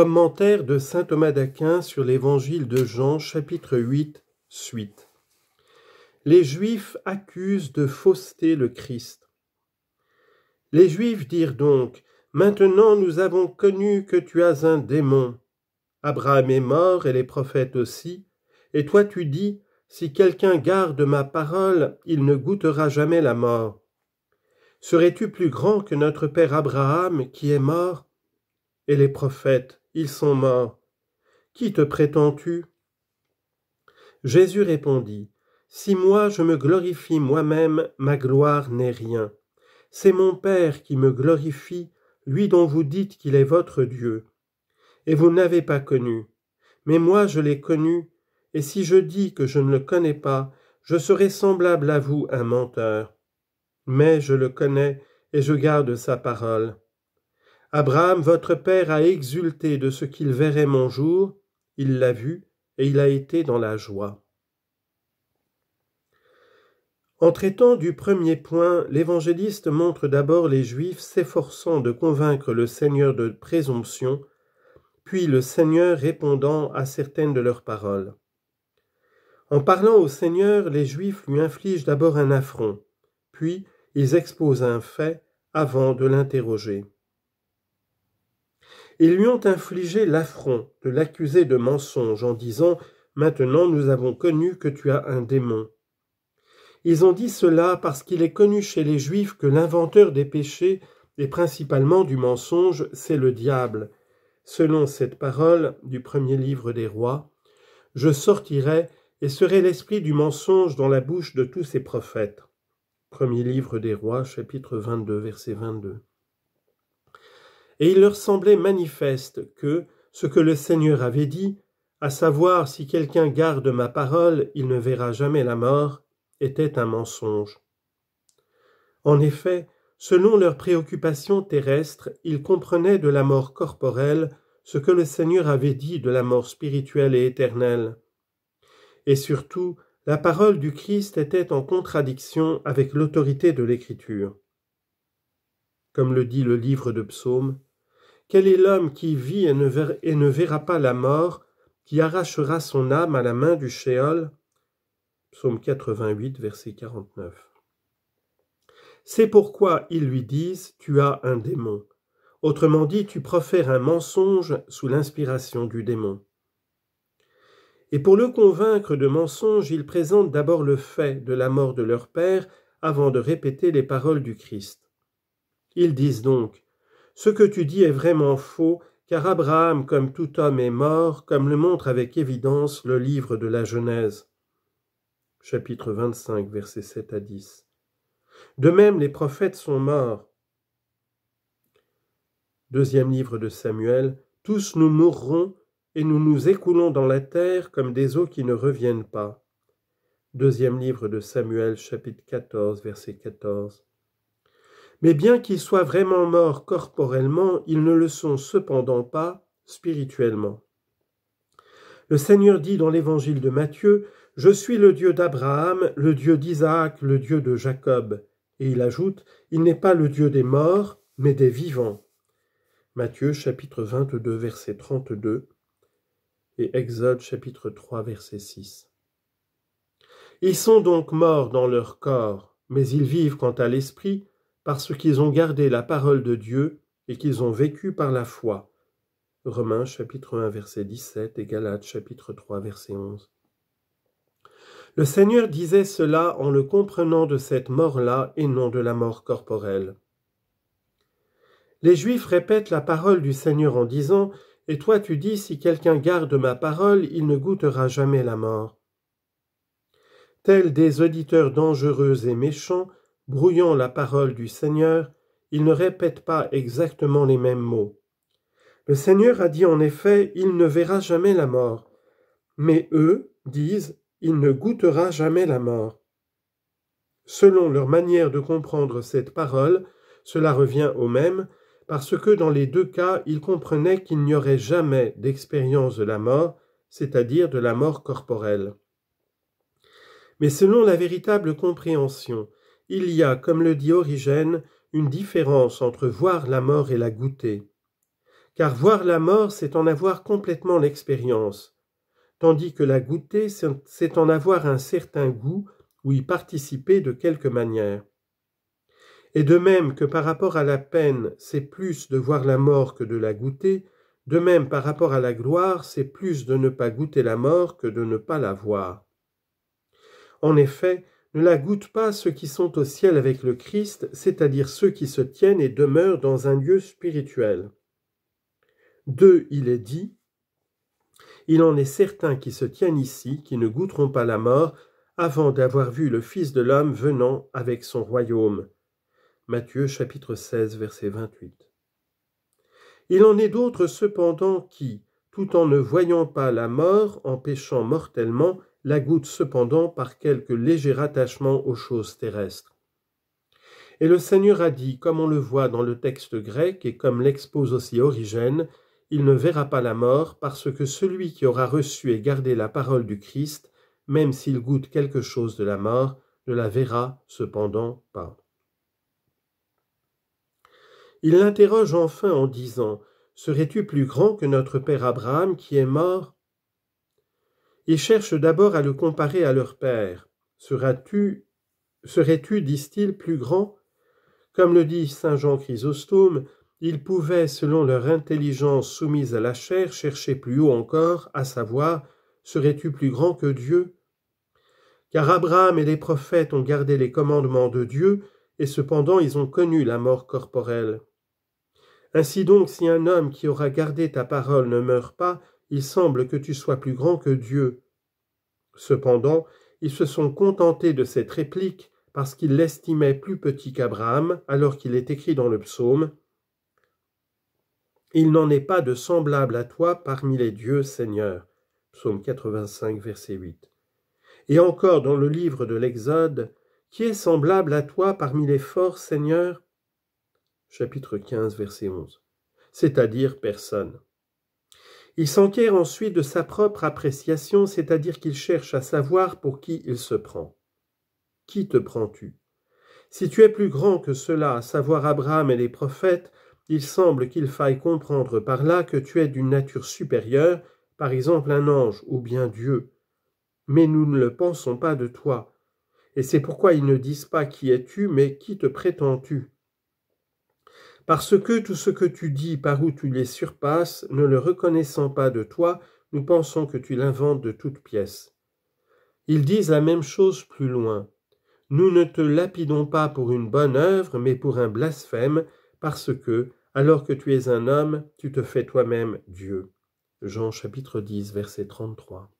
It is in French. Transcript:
Commentaire de saint Thomas d'Aquin sur l'évangile de Jean, chapitre 8, suite. Les Juifs accusent de fausseté le Christ. Les Juifs dirent donc Maintenant nous avons connu que tu as un démon. Abraham est mort et les prophètes aussi. Et toi tu dis Si quelqu'un garde ma parole, il ne goûtera jamais la mort. Serais-tu plus grand que notre père Abraham qui est mort Et les prophètes ils sont morts. Qui te prétends-tu Jésus répondit, Si moi je me glorifie moi-même, ma gloire n'est rien. C'est mon Père qui me glorifie, lui dont vous dites qu'il est votre Dieu. Et vous n'avez pas connu. Mais moi je l'ai connu, et si je dis que je ne le connais pas, je serai semblable à vous un menteur. Mais je le connais, et je garde sa parole. Abraham votre père a exulté de ce qu'il verrait mon jour, il l'a vu, et il a été dans la joie. En traitant du premier point, l'évangéliste montre d'abord les Juifs s'efforçant de convaincre le Seigneur de présomption, puis le Seigneur répondant à certaines de leurs paroles. En parlant au Seigneur, les Juifs lui infligent d'abord un affront, puis ils exposent un fait avant de l'interroger. Ils lui ont infligé l'affront de l'accuser de mensonge en disant Maintenant nous avons connu que tu as un démon. Ils ont dit cela parce qu'il est connu chez les Juifs que l'inventeur des péchés, et principalement du mensonge, c'est le diable. Selon cette parole du premier livre des rois, Je sortirai et serai l'esprit du mensonge dans la bouche de tous ces prophètes. Premier livre des rois, chapitre 22, verset 22 et il leur semblait manifeste que ce que le Seigneur avait dit, à savoir si quelqu'un garde ma parole, il ne verra jamais la mort, était un mensonge. En effet, selon leurs préoccupations terrestres, ils comprenaient de la mort corporelle ce que le Seigneur avait dit de la mort spirituelle et éternelle. Et surtout, la parole du Christ était en contradiction avec l'autorité de l'Écriture. Comme le dit le livre de Psaume, quel est l'homme qui vit et ne, verra, pas la mort, qui arrachera son âme à la main du Shéol Psaume 88, verset 49. C'est pourquoi ils lui disent Tu as un démon. Autrement dit, tu profères un mensonge sous l'inspiration du démon. Et pour le convaincre de mensonge, ils présentent d'abord le fait de la mort de leur père avant de répéter les paroles du Christ. Ils disent donc ce que tu dis est vraiment faux, car Abraham, comme tout homme, est mort, comme le montre avec évidence le livre de la Genèse. Chapitre 25, versets 7 à 10. De même, les prophètes sont morts. Deuxième livre de Samuel. Tous nous mourrons et nous nous écoulons dans la terre comme des eaux qui ne reviennent pas. Deuxième livre de Samuel, chapitre 14, verset 14. Mais bien qu'ils soient vraiment morts corporellement, ils ne le sont cependant pas spirituellement. Le Seigneur dit dans l'évangile de Matthieu Je suis le Dieu d'Abraham, le Dieu d'Isaac, le Dieu de Jacob. Et il ajoute Il n'est pas le Dieu des morts, mais des vivants. Matthieu chapitre 22, verset 32 et Exode chapitre 3, verset 6. Ils sont donc morts dans leur corps, mais ils vivent quant à l'esprit, parce qu'ils ont gardé la parole de Dieu et qu'ils ont vécu par la foi. Romains chapitre 1 verset 17 et Galates chapitre 3 verset 11. Le Seigneur disait cela en le comprenant de cette mort-là et non de la mort corporelle. Les Juifs répètent la parole du Seigneur en disant Et toi tu dis, si quelqu'un garde ma parole, il ne goûtera jamais la mort. Tels des auditeurs dangereux et méchants, brouillant la parole du Seigneur, ils ne répètent pas exactement les mêmes mots. Le Seigneur a dit en effet, il ne verra jamais la mort. Mais eux disent, il ne goûtera jamais la mort. Selon leur manière de comprendre cette parole, cela revient au même, parce que dans les deux cas, ils comprenaient qu'il n'y aurait jamais d'expérience de la mort, c'est-à-dire de la mort corporelle. Mais selon la véritable compréhension, il y a, comme le dit Origène, une différence entre voir la mort et la goûter. Car voir la mort, c'est en avoir complètement l'expérience, tandis que la goûter, c'est en avoir un certain goût ou y participer de quelque manière. Et de même que par rapport à la peine, c'est plus de voir la mort que de la goûter, de même par rapport à la gloire, c'est plus de ne pas goûter la mort que de ne pas la voir. En effet, ne la goûtent pas ceux qui sont au ciel avec le Christ, c'est-à-dire ceux qui se tiennent et demeurent dans un lieu spirituel. Deux, Il est dit Il en est certains qui se tiennent ici, qui ne goûteront pas la mort, avant d'avoir vu le Fils de l'homme venant avec son royaume. Matthieu chapitre 16, verset 28. Il en est d'autres cependant qui, tout en ne voyant pas la mort, en péchant mortellement, la goûte cependant par quelque léger attachement aux choses terrestres. Et le Seigneur a dit, comme on le voit dans le texte grec et comme l'expose aussi Origène, il ne verra pas la mort parce que celui qui aura reçu et gardé la parole du Christ, même s'il goûte quelque chose de la mort, ne la verra cependant pas. Il l'interroge enfin en disant Serais-tu plus grand que notre père Abraham qui est mort ils cherchent d'abord à le comparer à leur Père. Seras-tu, serais-tu, disent-ils, plus grand Comme le dit saint Jean Chrysostome, ils pouvaient, selon leur intelligence soumise à la chair, chercher plus haut encore, à savoir, serais-tu plus grand que Dieu Car Abraham et les prophètes ont gardé les commandements de Dieu, et cependant ils ont connu la mort corporelle. Ainsi donc, si un homme qui aura gardé ta parole ne meurt pas, il semble que tu sois plus grand que Dieu. Cependant, ils se sont contentés de cette réplique parce qu'ils l'estimaient plus petit qu'Abraham, alors qu'il est écrit dans le psaume Il n'en est pas de semblable à toi parmi les dieux, Seigneur. Psaume 85, verset 8. Et encore dans le livre de l'Exode, Qui est semblable à toi parmi les forts, Seigneur Chapitre 15, verset 11. C'est-à-dire personne. Il s'enquiert ensuite de sa propre appréciation, c'est-à-dire qu'il cherche à savoir pour qui il se prend. Qui te prends-tu Si tu es plus grand que cela, à savoir Abraham et les prophètes, il semble qu'il faille comprendre par là que tu es d'une nature supérieure, par exemple un ange ou bien Dieu. Mais nous ne le pensons pas de toi. Et c'est pourquoi ils ne disent pas qui es-tu, mais qui te prétends-tu parce que tout ce que tu dis par où tu les surpasses, ne le reconnaissant pas de toi, nous pensons que tu l'inventes de toutes pièces. Ils disent la même chose plus loin. Nous ne te lapidons pas pour une bonne œuvre, mais pour un blasphème, parce que, alors que tu es un homme, tu te fais toi-même Dieu. Jean chapitre 10, verset 33.